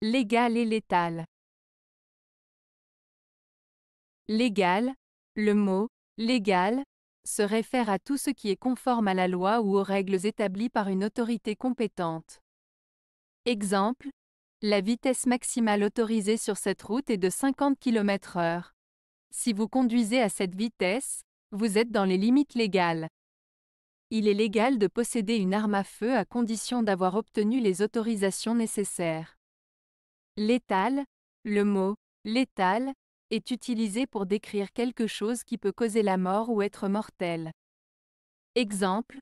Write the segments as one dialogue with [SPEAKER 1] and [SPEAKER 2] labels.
[SPEAKER 1] Légal et létal.
[SPEAKER 2] Légal, le mot légal se réfère à tout ce qui est conforme à la loi ou aux règles établies par une autorité compétente. Exemple, la vitesse maximale autorisée sur cette route est de 50 km/h. Si vous conduisez à cette vitesse, vous êtes dans les limites légales. Il est légal de posséder une arme à feu à condition d'avoir obtenu les autorisations nécessaires. Létal, le mot létal est utilisé pour décrire quelque chose qui peut causer la mort ou être mortel. Exemple,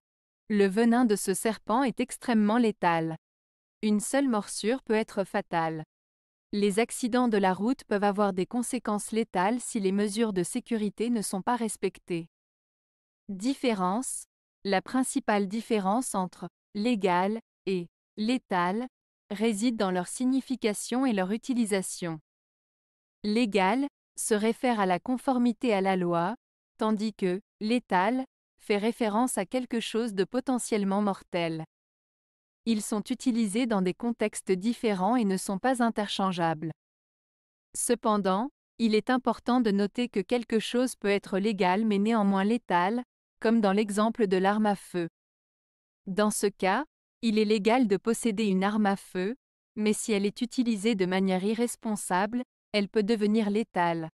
[SPEAKER 2] le venin de ce serpent est extrêmement létal. Une seule morsure peut être fatale. Les accidents de la route peuvent avoir des conséquences létales si les mesures de sécurité ne sont pas respectées. Différence. La principale différence entre légal et létal résident dans leur signification et leur utilisation. L'égal se réfère à la conformité à la loi, tandis que l'étal fait référence à quelque chose de potentiellement mortel. Ils sont utilisés dans des contextes différents et ne sont pas interchangeables. Cependant, il est important de noter que quelque chose peut être légal mais néanmoins létal, comme dans l'exemple de l'arme à feu. Dans ce cas, il est légal de posséder une arme à feu, mais si elle est utilisée de manière irresponsable, elle peut devenir létale.